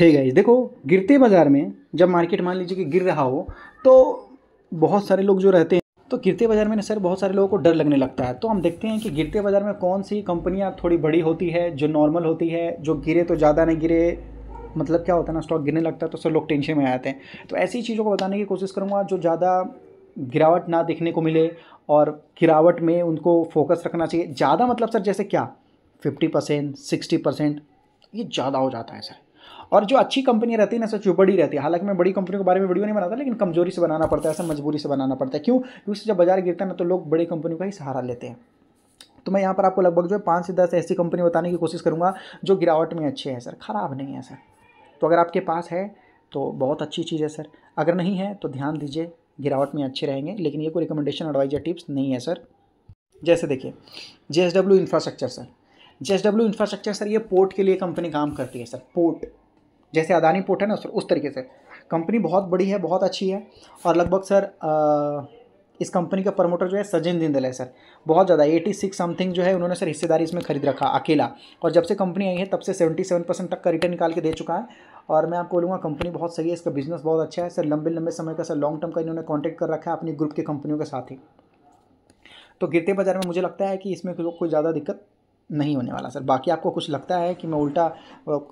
है गाइज देखो गिरते बाज़ार में जब मार्केट मान लीजिए कि गिर रहा हो तो बहुत सारे लोग जो रहते हैं तो गिरते बाज़ार में सर बहुत सारे लोगों को डर लगने लगता है तो हम देखते हैं कि गिरते बाज़ार में कौन सी कंपनियाँ थोड़ी बड़ी होती है जो नॉर्मल होती है जो गिरे तो ज़्यादा नहीं गिरे मतलब क्या होता है ना स्टॉक गिरने लगता है तो सर लोग टेंशन में आ जाते हैं तो ऐसी चीज़ों को बताने की कोशिश करूँगा जो ज़्यादा गिरावट ना देखने को मिले और गिरावट में उनको फोकस रखना चाहिए ज़्यादा मतलब सर जैसे क्या फिफ्टी परसेंट सिक्सटी परसेंट ये ज़्यादा हो जाता है सर और जो अच्छी कंपनी रहती है ना सच बड़ी रहती है हालांकि मैं बड़ी कंपनी के बारे में वीडियो नहीं बनाता लेकिन कमजोरी से बनाना पड़ता है ऐसा मजबूरी से बनाना पड़ता है क्यों क्योंकि जब बाजार गिरता है ना तो लोग बड़ी कंपनी का ही सहारा लेते हैं तो मैं यहाँ पर आपको लगभग जो है पाँच से दस ऐसी कंपनी बताने की कोशिश करूँगा जो गिरावट में अच्छे हैं सर ख़राब नहीं है सर तो अगर आपके पास है तो बहुत अच्छी चीज़ है सर अगर नहीं है तो ध्यान दीजिए गिरावट में अच्छे रहेंगे लेकिन ये कोई रिकमेंडेशन एडवाइज या टिप्स नहीं है सर जैसे देखिए J infrastructure sir J infrastructure sir ये पोर्ट के लिए कंपनी काम करती है सर पोर्ट जैसे अदानी पोर्ट है ना सर उस तरीके से कंपनी बहुत बड़ी है बहुत अच्छी है और लगभग सर इस कंपनी का प्रमोटर जो है सजिन जिंदल है सर बहुत ज़्यादा एटी सिक्स समथिंग जो है उन्होंने सर हिस्सेदारी इसमें खरीद रखा अकेला और जब से कंपनी आई है तब से सेवेंटी सेवन परसेंट तक का रिटर्न निकाल के दे चुका है और मैं आपको बोलूँगा कंपनी बहुत सही है इसका बिजनेस बहुत अच्छा है सर लंबे लंबे समय का सर लॉन्ग टर्म का इन्होंने कॉन्टैक्ट कर रखा है अपनी ग्रुप की कंपनियों के साथ ही तो गिरते बाजार में मुझे लगता है कि इसमें कोई ज़्यादा दिक्कत नहीं होने वाला सर बाकी आपको कुछ लगता है कि मैं उल्टा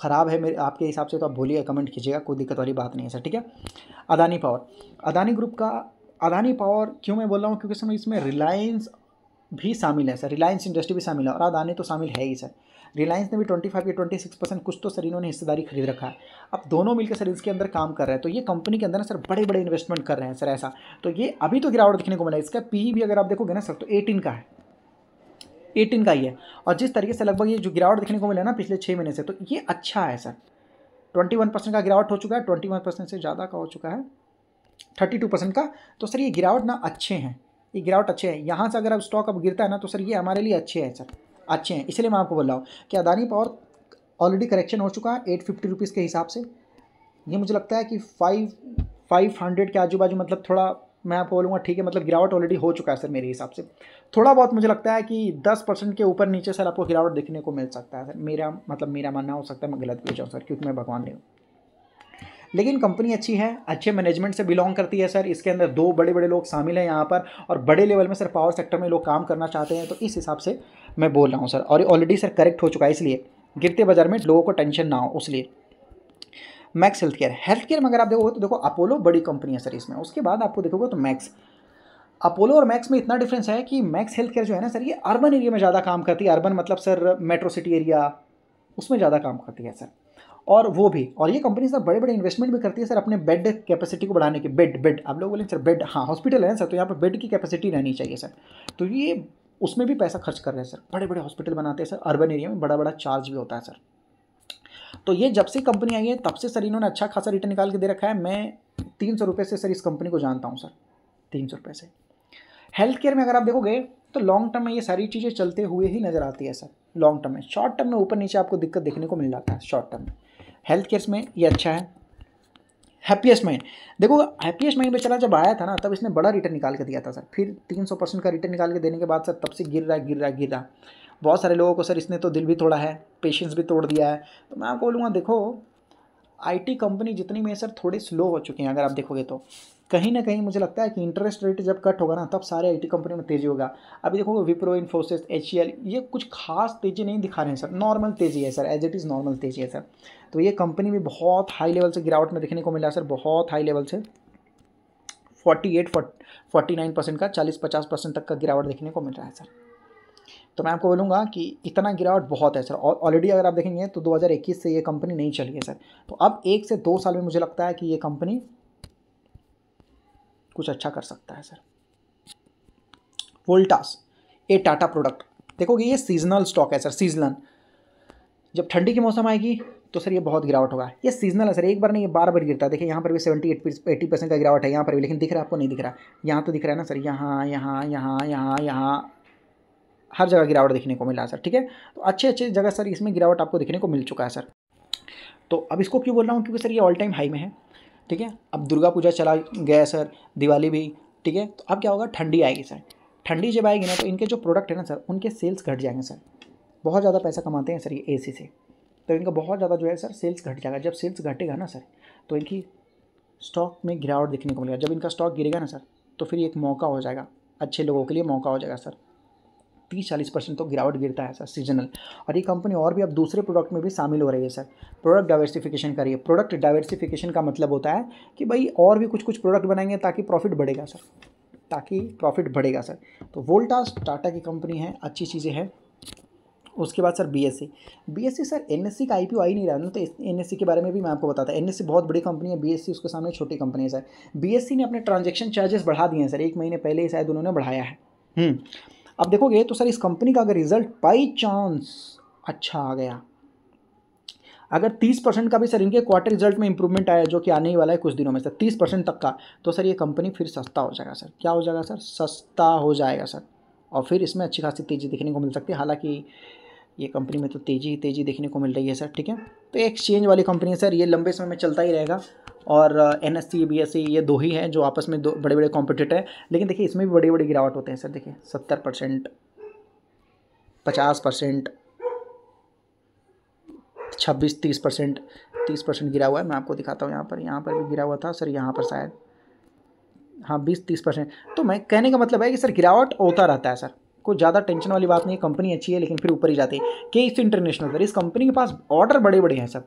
ख़राब है मेरे आपके हिसाब से तो आप बोलिए कमेंट कीजिएगा कोई दिक्कत वाली बात नहीं है सर ठीक है अदानी पावर अदानी ग्रुप का अदानी पावर क्यों मैं बोल रहा हूँ क्योंकि सर इसमें रिलायंस भी शामिल है सर रिलायंस इंडस्ट्री भी शामिल है और अदानी तो शामिल है ही सर रिलायंस ने भी ट्वेंटी फाइव या ट्वेंटी सिक्स परसेंट कुछ तो सर इन्होंने हिस्सेदारी खरीद रखा है अब दोनों मिलकर सर इसके अंदर काम कर रहे हैं तो ये कंपनी के अंदर ना सर बड़े बड़े इन्वेस्टमेंट कर रहे हैं सर ऐसा तो ये अभी तो गिरावट देखने को मिला इसका पी e भी अगर आप देखोगे ना सर तो एटीन का है एटीन का ही है और जिस तरीके से लगभग ये जो गिरावट देखने को मिला ना पिछले छः महीने से तो ये अच्छा है सर ट्वेंटी वन परसेंट का गिरावट हो चुका है ट्वेंटी वन परसेंट से ज़्यादा का हो चुका है थर्टी टू परसेंट का तो सर ये गिरावट ना अच्छे हैं ये गिरावट अच्छे हैं यहाँ से अगर अब स्टॉक अब गिरता है ना तो सर ये हमारे लिए अच्छे हैं सर अच्छे हैं इसलिए मैं आपको बोल रहा हूँ कि अदानी पावर ऑलरेडी करेक्शन हो चुका है एट फिफ्टी रुपीज़ के हिसाब से ये मुझे लगता है कि फाइव फाइव हंड्रेड के आजू बाजू मतलब थोड़ा मैं आपको बोलूँगा ठीक है मतलब गिरावट ऑलरेडी हो चुका है सर मेरे हिसाब से थोड़ा बहुत मुझे लगता है कि दस परसेंट के ऊपर नीचे सर आपको गिरावट देखने को मिल सकता है सर मेरा मतलब मेरा मानना हो सकता है मैं गलत भेजाऊँ सर क्योंकि मैं भगवान नहीं हूँ लेकिन कंपनी अच्छी है अच्छे मैनेजमेंट से बिलोंग करती है सर इसके अंदर दो बड़े बड़े लोग शामिल हैं यहाँ पर और बड़े लेवल में सर पावर सेक्टर में लोग काम करना चाहते हैं तो इस हिसाब से मैं बोल रहा हूँ सर और ऑलरेडी सर करेक्ट हो चुका है इसलिए गिरते बाजार में लोगों को टेंशन ना हो उसलिए Max health care health care में अगर आप देखोगे तो देखो अपोलो बड़ी कंपनी है सर इसमें उसके बाद आपको देखोगे तो मैक्स अपोलो और मैक्स में इतना डिफरेंस है कि मैक्स हेल्थ केयर जो है ना सर ये अर्बन एरिया में ज़्यादा काम करती है अर्बन मतलब सर मेट्रो सिटी एरिया उसमें ज़्यादा काम करती है सर और वो भी और ये कंपनी सर बड़े बड़े इन्वेस्टमेंट भी करती है सर अपने बेड कैपेसिटी को बढ़ाने के बेड बेड आप लोग बोलेंगे सर बेड हाँ हॉस्पिटल है सर तो यहाँ पर बेड की कैपेसिटी रहनी चाहिए सर तो ये उसमें भी पैसा खर्च कर रहे हैं सर बड़े बड़े हॉस्पिटल बनाते हैं सर अर्बन एरिया में बड़ा बड़ा चार्ज भी होता है सर तो ये जब से कंपनी आई है तब से सर इन्होंने अच्छा खासा रिटर्न निकाल के दे रखा है मैं तीन सौ रुपये से सर इस कंपनी को जानता हूँ सर तीन सौ रुपये से हेल्थ केयर में अगर आप देखोगे तो लॉन्ग टर्म में ये सारी चीज़ें चलते हुए ही नज़र आती है सर लॉन्ग टर्म में शॉर्ट टर्म में ऊपर नीचे आपको दिक्कत देखने को मिल जाता है शॉर्ट टर्म में हेल्थ केयर में ये अच्छा है हैप्पीएस्ट माइंड देखो हैप्पीएस्ट माइंड बेचारा चला जब आया था ना तब इसने बड़ा रिटर्न निकाल के दिया था सर फिर तीन सौ परसेंट का रिटर्न निकाल के देने के बाद सर तब से गिर रहा गिर रहा गिर रहा बहुत सारे लोगों को सर इसने तो दिल भी तोड़ा है पेशेंस भी तोड़ दिया है तो मैं आपको बोलूँगा देखो आईटी कंपनी जितनी में सर थोड़े स्लो हो चुके हैं अगर आप देखोगे तो कहीं ना कहीं मुझे लगता है कि इंटरेस्ट रेट जब कट होगा ना तब सारे आईटी कंपनी में तेज़ी होगा अभी देखोगे विप्रो इन्फोसिस एच ये कुछ खास तेज़ी नहीं दिखा रहे हैं सर नॉर्मल तेज़ी है sir as it is normal तेज़ी है सर तो ये कंपनी भी बहुत हाई लेवल से गिरावट में देखने को मिला सर बहुत हाई लेवल से forty eight forty nine percent का चालीस पचास परसेंट तक का गिरावट देखने को मिल रहा है सर तो मैं आपको बोलूँगा कि इतना गिरावट बहुत है सर ऑलरेडी अगर आप देखेंगे तो 2021 से ये कंपनी नहीं चली है सर तो अब एक से दो साल में मुझे लगता है कि ये कंपनी कुछ अच्छा कर सकता है सर वोल्टास ये टाटा प्रोडक्ट देखोगे ये सीजनल स्टॉक है सर सीजनल जब ठंडी के मौसम आएगी तो सर ये बहुत गिरावट होगा ये सीजनल है सर एक बार नहीं ये बार बार गिरता है देखिए यहाँ पर भी सेवेंटी एट एट्टी परसेंट का गिरावट है यहाँ पर भी लेकिन दिख रहा है आपको नहीं दिख रहा यहाँ तो दिख रहा है ना सर यहाँ यहाँ यहाँ यहाँ यहाँ हर जगह गिरावट देखने को मिला है सर ठीक है तो अच्छे अच्छे जगह सर इसमें गिरावट आपको देखने को मिल चुका है सर तो अब इसको क्यों बोल रहा हूँ क्योंकि सर ये ऑल टाइम हाई में है ठीक है अब दुर्गा पूजा चला गया सर दिवाली भी ठीक है तो अब क्या होगा ठंडी आएगी सर ठंडी जब आएगी ना तो इनके जो प्रोडक्ट है ना सर उनके सेल्स घट जाएंगे सर बहुत ज़्यादा पैसा कमाते हैं सर ये एसी से तो इनका बहुत ज़्यादा जो है सर सेल्स घट जाएगा जब सेल्स घटेगा ना सर तो इनकी स्टॉक में गिरावट देखने को मिलेगा जब इनका स्टॉक गिरेगा ना सर तो फिर एक मौका हो जाएगा अच्छे लोगों के लिए मौका हो जाएगा सर तीस चालीस परसेंट तो गिरावट गिरता है सर सीजनल और ये कंपनी और भी अब दूसरे प्रोडक्ट में भी शामिल हो रही है सर प्रोडक्ट डाइवर्सिफिकेशन करिए प्रोडक्ट डाइवर्सिफिकेशन का मतलब होता है कि भाई और भी कुछ कुछ प्रोडक्ट बनाएंगे ताकि प्रॉफिट बढ़ेगा सर ताकि प्रॉफिट बढ़ेगा सर तो वोल्टास टाटा की कंपनी है अच्छी चीज़ें हैं उसके बाद sir BSC BSC sir NSC का आईपीओ आ ही नहीं रहा ना तो एनएससी के बारे में भी मैं आपको बताता एनएससी बहुत बड़ी कंपनी है बीएससी उसके सामने छोटी कंपनी है सर बीएससी ने अपने ट्रांजेक्शन चार्जेस बढ़ा दिए हैं सर एक महीने पहले ही शायद उन्होंने बढ़ाया है हम्म। अब देखोगे तो सर इस कंपनी का अगर रिजल्ट बाई चांस अच्छा आ गया अगर 30 परसेंट का भी सर इनके क्वार्टर रिजल्ट में इंप्रूवमेंट आया जो कि आने ही वाला है कुछ दिनों में सर 30 परसेंट तक का तो सर ये कंपनी फिर सस्ता हो जाएगा सर क्या हो जाएगा सर सस्ता हो जाएगा सर और फिर इसमें अच्छी खासी तेज़ी देखने को मिल सकती है हालांकि ये कंपनी में तो तेज़ी तेज़ी देखने को मिल रही है सर ठीक है तो एक्सचेंज वाली कंपनी है सर ये लंबे समय में चलता ही रहेगा और N S C B S C ये दो ही हैं जो आपस में दो बड़े बड़े कॉम्पिटिटर हैं लेकिन देखिए इसमें भी बड़ी बड़ी गिरावट होते हैं सर देखिए सत्तर परसेंट पचास परसेंट छब्बीस तीस परसेंट तीस परसेंट गिरा हुआ है मैं आपको दिखाता हूँ यहाँ पर यहाँ पर भी गिरा हुआ था सर यहाँ पर शायद हाँ बीस तीस परसेंट तो मैं कहने का मतलब है कि सर गिरावट होता रहता है सर कोई ज़्यादा टेंशन वाली बात नहीं है कंपनी अच्छी है लेकिन फिर ऊपर ही जाती है के इस इंटरनेशनल सर इस कंपनी के पास ऑर्डर बड़े बड़े हैं सर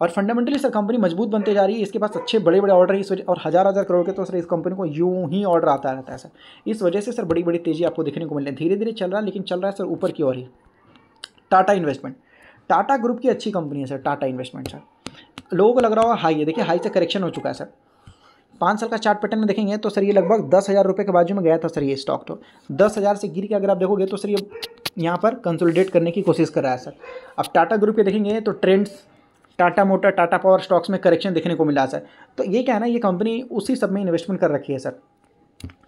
और फंडामेंटली सर कंपनी मजबूत बनते जा रही है इसके पास अच्छे बड़े बड़े ऑर्डर इस वजह और हज़ार हज़ार करोड़ के तो सर इस कंपनी को यूँ ही ऑर्डर आता रहता है सर इस वजह से सर बड़ी बड़ी तेज़ी आपको देखने को मिल रही है धीरे धीरे चल रहा है लेकिन चल रहा है सर ऊपर की ओर ही टाटा इन्वेस्टमेंट टाटा ग्रुप की अच्छी कंपनी है सर टाटा इन्वेस्टमेंट सर लोगों को लग रहा होगा हाई है देखिए हाई से करेक्शन हो चुका है सर पाँच साल का चार्ट पैटर्न में देखेंगे तो सर ये लगभग दस हज़ार रुपये के बाजू में गया था सर ये स्टॉक तो दस हज़ार से गिर के अगर आप देखोगे तो सर ये यहाँ पर कंसोलिडेट करने की कोशिश कर रहा है सर अब टाटा ग्रुप के देखेंगे तो trends Tata motor Tata power stocks में करेक्शन देखने को मिला सर तो ये क्या है ना ये कंपनी उसी सब में इन्वेस्टमेंट कर रखी है सर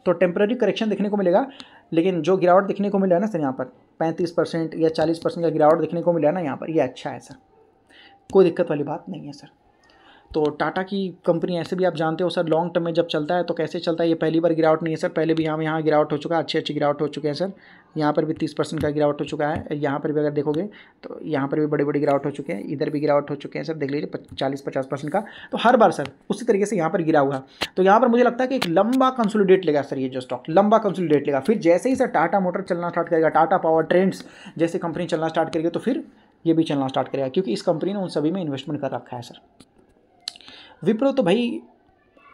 तो टेम्प्रेरी करेक्शन देखने को मिलेगा लेकिन जो गिरावट देखने को मिला है ना सर यहाँ पर पैंतीस परसेंट या चालीस परसेंट का गिरावट देखने को मिला है ना यहाँ पर ये यह अच्छा है सर कोई दिक्कत वाली बात नहीं है सर तो टाटा की कंपनी ऐसे भी आप जानते हो सर लॉन्ग टर्म में जब चलता है तो कैसे चलता है ये पहली बार गिरावट नहीं है सर पहले भी यहाँ यहाँ गिरावट हो चुका है अच्छे अच्छी गिरावट हो चुके हैं सर यहाँ पर भी तीस परसेंट का गिरावट हो चुका है यहाँ पर भी अगर देखोगे तो यहाँ पर भी बड़ी बड़ी गिरावट हो चुके हैं इधर भी गिरावट हो चुके हैं सर देख लीजिए चालीस पचास परसेंट का तो हर बार सर उसी तरीके से यहाँ पर गिरा हुआ तो यहाँ पर मुझे लगता है कि एक लंबा कंसोलिडेट लेगा सर ये जो स्टॉक लंबा कंसोलिडेट लेगा फिर जैसे ही सर टाटा मोटर चलना स्टार्ट करेगा टाटा पावर ट्रेंड्स जैसे कंपनी चलना स्टार्ट करेगी तो फिर ये भी चलना स्टार्ट करेगा क्योंकि इस कंपनी ने उन सभी में इन्वेस्टमेंट कर रखा है सर विप्रो तो भाई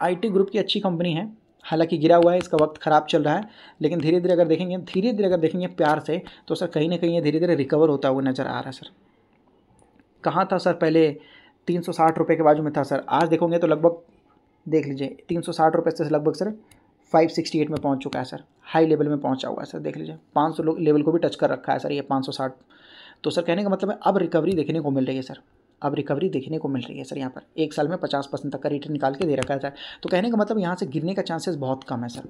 आईटी ग्रुप की अच्छी कंपनी है हालांकि गिरा हुआ है इसका वक्त ख़राब चल रहा है लेकिन धीरे धीरे अगर देखेंगे धीरे धीरे अगर देखेंगे प्यार से तो सर कहीं ना कहीं ये धीरे धीरे रिकवर होता हुआ नज़र आ रहा है सर कहाँ था सर पहले तीन सौ साठ रुपये के बाजू में था सर आज देखोगे तो लगभग देख लीजिए तीन सौ साठ रुपये से लगभग सर फाइव सिक्सटी एट में पहुंच चुका है सर हाई लेवल में पहुंचा हुआ है सर देख लीजिए पाँच सौ लेवल को भी टच कर रखा है सर ये पाँच सौ साठ तो सर कहने का मतलब है अब रिकवरी देखने को मिल रही है सर अब रिकवरी देखने को मिल रही है सर यहाँ पर एक साल में पचास परसेंट तक का रिटर्न निकाल के दे रखा है तो कहने का मतलब यहाँ से गिरने का चांसेस बहुत कम है सर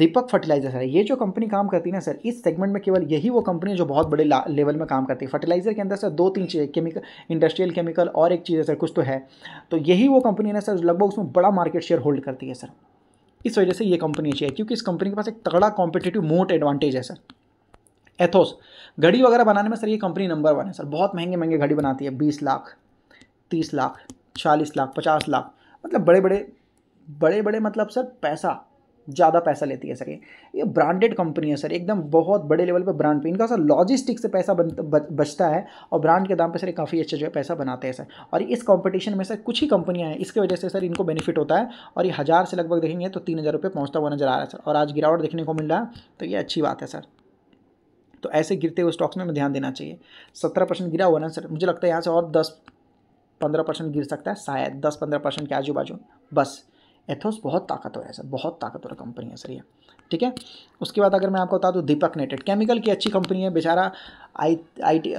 दीपक फर्टिलाइजर है ये जो कंपनी काम करती है ना सर इस सेगमेंट में केवल यही वो कंपनी है जो बहुत बड़े लेवल में काम करती है फर्टिलाइजर के अंदर सर दो तीन चीज़ें केमिकल इंडस्ट्रियल केमिकल और एक चीज़ है सर कुछ तो है तो यही वो कंपनी है ना सर लगभग उसमें बड़ा मार्केट शेयर होल्ड करती है सर इस वजह से ये कंपनी अच्छी है क्योंकि इस कंपनी के पास एक तगड़ा कॉम्पिटेटिव मोट एडवांटेज है सर एथोस घड़ी वगैरह बनाने में सर ये कंपनी नंबर वन है सर बहुत महंगे महंगे घड़ी बनाती है बीस लाख तीस लाख चालीस लाख पचास लाख मतलब बड़े बड़े बड़े बड़े मतलब सर पैसा ज़्यादा पैसा लेती है सर ये ये ब्रांडेड कंपनी है सर एकदम बहुत बड़े लेवल पर ब्रांड पे इनका सर लॉजिस्टिक से पैसा बन बचता है और ब्रांड के दाम पे सर काफ़ी अच्छे जो है पैसा बनाते हैं सर और इस कंपटीशन में सर कुछ ही कंपनियां हैं इसकी वजह से सर इनको बेनिफिट होता है और ये हज़ार से लगभग देखेंगे तो तीन हज़ार रुपये पहुँचता हुआ नजर आ रहा है सर और आज गिरावट देखने को मिल रहा है तो ये अच्छी बात है सर तो ऐसे गिरते हुए स्टॉक्स में हमें ध्यान देना चाहिए सत्रह परसेंट गिरा हुआ ना सर मुझे लगता है यहाँ से और दस पंद्रह परसेंट गिर सकता है शायद दस पंद्रह परसेंट के आजू बाजू बस एथोस बहुत ताकतवर है सर बहुत ताकतवर कंपनी है सर ये ठीक है उसके बाद अगर मैं आपको बता दूँ दीपक नेटेड केमिकल की अच्छी कंपनी है बेचारा आई आई टी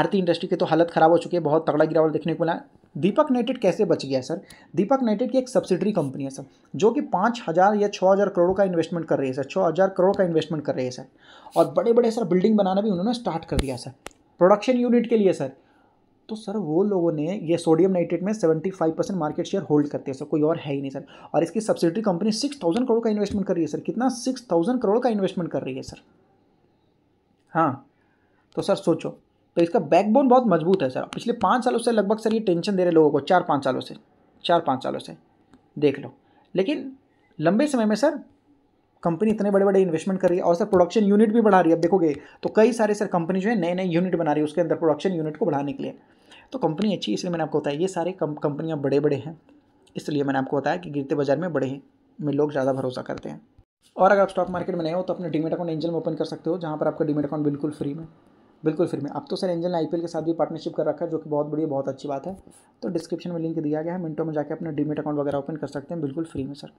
आरती इंडस्ट्री की तो हालत ख़राब हो चुकी है बहुत तगड़ा गिरावट देखने को मिला दीपक नेटेड कैसे बच गया सर दीपक नेटेड की एक सब्सिडरी कंपनी है सर जो कि पाँच हज़ार या छः हज़ार करोड़ का इन्वेस्टमेंट कर रही है सर छः हज़ार करोड़ का इन्वेस्टमेंट कर रही है सर और बड़े बड़े सर बिल्डिंग बनाना भी उन्होंने स्टार्ट कर दिया सर प्रोडक्शन यूनिट के लिए सर तो सर वो लोगों ने ये सोडियम नाइट्रेट में seventy five percent market share hold करते हैं सर कोई और है ही नहीं सर और इसकी subsidiary company six thousand crore का इन्वेस्टमेंट कर रही है सर कितना सिक्स थाउजेंड करोड़ का इन्वेस्टमेंट कर रही है सर हाँ तो सर सोचो तो इसका बैकबोन बहुत मजबूत है सर पिछले पाँच सालों से लगभग सर ये टेंशन दे रहे लोगों को चार पाँच सालों से चार पाँच सालों से देख लो लेकिन लंबे समय में सर कंपनी इतने बड़े बड़े इन्वेस्टमेंट कर रही है और सर प्रोडक्शन यूनिट भी बढ़ा रही है अब देखोगे तो कई सारे सर कंपनी जो है नए नए यूनिट बना रही है उसके अंदर प्रोडक्शन यूनिट को बढ़ाने के लिए तो कंपनी अच्छी इसलिए मैंने आपको बताया ये सारे कंपनियाँ बड़े बड़े हैं इसलिए मैंने आपको बताया कि गिरते बाजार में बड़े में लोग ज़्यादा भरोसा करते हैं और अगर आप स्टॉक मार्केट में नए हो तो अपने डीमेट अकाउंट एंजल में ओपन कर सकते हो जहाँ पर आपका डीमेट अकाउंट बिल्कुल फ्री में बिल्कुल फ्री में अब तो सर एंजल ने आईपीएल के साथ भी पार्टनरशिप कर रखा है जो कि बहुत बढ़िया बहुत अच्छी बात है तो डिस्क्रिप्शन में लिंक दिया गया है मिनटों में जाकर अपना डीमेट अकाउंट वगैरह ओपन कर सकते हैं बिल्कुल फ्री में सर